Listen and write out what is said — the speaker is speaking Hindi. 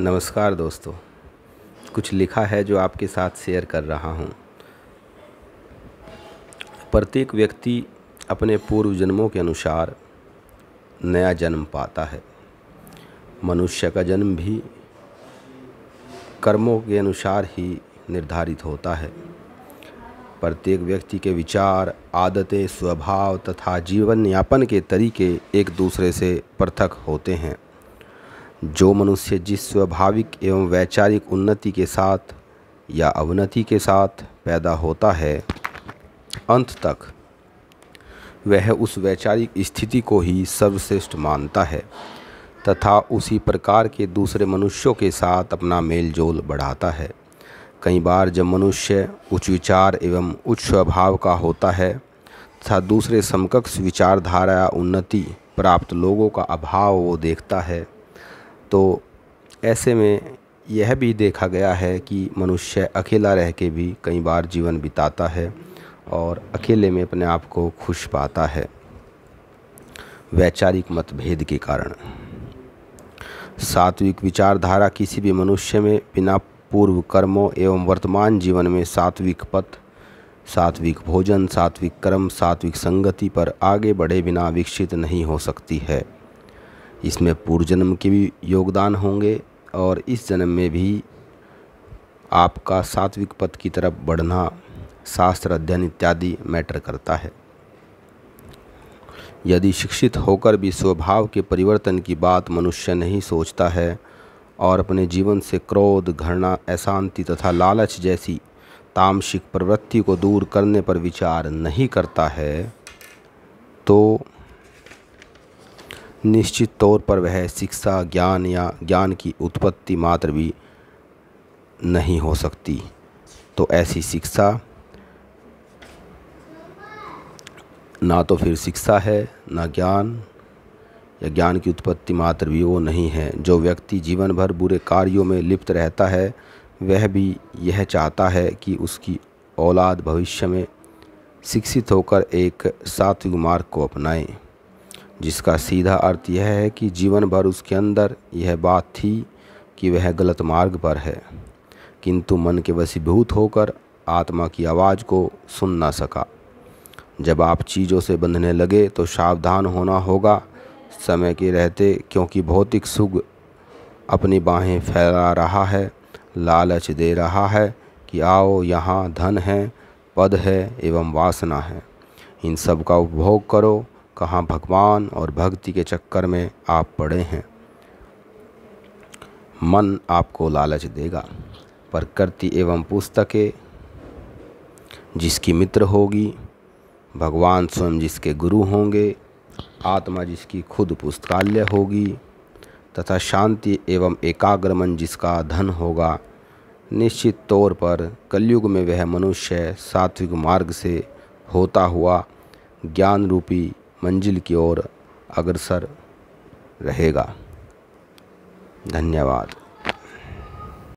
नमस्कार दोस्तों कुछ लिखा है जो आपके साथ शेयर कर रहा हूँ प्रत्येक व्यक्ति अपने पूर्व जन्मों के अनुसार नया जन्म पाता है मनुष्य का जन्म भी कर्मों के अनुसार ही निर्धारित होता है प्रत्येक व्यक्ति के विचार आदतें स्वभाव तथा जीवन यापन के तरीके एक दूसरे से पृथक होते हैं जो मनुष्य जिस स्वाभाविक एवं वैचारिक उन्नति के साथ या अवनति के साथ पैदा होता है अंत तक वह उस वैचारिक स्थिति को ही सर्वश्रेष्ठ मानता है तथा उसी प्रकार के दूसरे मनुष्यों के साथ अपना मेल जोल बढ़ाता है कई बार जब मनुष्य उच्च विचार एवं उच्च स्वभाव का होता है तथा दूसरे समकक्ष विचारधारा उन्नति प्राप्त लोगों का अभाव वो देखता है तो ऐसे में यह भी देखा गया है कि मनुष्य अकेला रह के भी कई बार जीवन बिताता है और अकेले में अपने आप को खुश पाता है वैचारिक मतभेद के कारण सात्विक विचारधारा किसी भी मनुष्य में बिना पूर्व कर्मों एवं वर्तमान जीवन में सात्विक पथ सात्विक भोजन सात्विक कर्म सात्विक संगति पर आगे बढ़े बिना विकसित नहीं हो सकती है इसमें पूर्व जन्म के भी योगदान होंगे और इस जन्म में भी आपका सात्विक पद की तरफ बढ़ना शास्त्र अध्ययन इत्यादि मैटर करता है यदि शिक्षित होकर भी स्वभाव के परिवर्तन की बात मनुष्य नहीं सोचता है और अपने जीवन से क्रोध घृणा अशांति तथा लालच जैसी तामसिक प्रवृत्ति को दूर करने पर विचार नहीं करता है तो निश्चित तौर पर वह शिक्षा ज्ञान या ज्ञान की उत्पत्ति मात्र भी नहीं हो सकती तो ऐसी शिक्षा ना तो फिर शिक्षा है ना ज्ञान या ज्ञान की उत्पत्ति मात्र भी वो नहीं है जो व्यक्ति जीवन भर बुरे कार्यों में लिप्त रहता है वह भी यह चाहता है कि उसकी औलाद भविष्य में शिक्षित होकर एक सात्विक मार्ग को अपनाएं जिसका सीधा अर्थ यह है कि जीवन भर उसके अंदर यह बात थी कि वह गलत मार्ग पर है किंतु मन के वसीभूत होकर आत्मा की आवाज़ को सुन ना सका जब आप चीज़ों से बंधने लगे तो सावधान होना होगा समय के रहते क्योंकि भौतिक सुख अपनी बाहें फैला रहा है लालच दे रहा है कि आओ यहाँ धन है पद है एवं वासना है इन सब का उपभोग करो कहाँ भगवान और भक्ति के चक्कर में आप पड़े हैं मन आपको लालच देगा प्रकृति एवं पुस्तकें जिसकी मित्र होगी भगवान स्वयं जिसके गुरु होंगे आत्मा जिसकी खुद पुस्तकालय होगी तथा शांति एवं एकाग्रमन जिसका धन होगा निश्चित तौर पर कलयुग में वह मनुष्य सात्विक मार्ग से होता हुआ ज्ञान रूपी मंजिल की ओर अग्रसर रहेगा धन्यवाद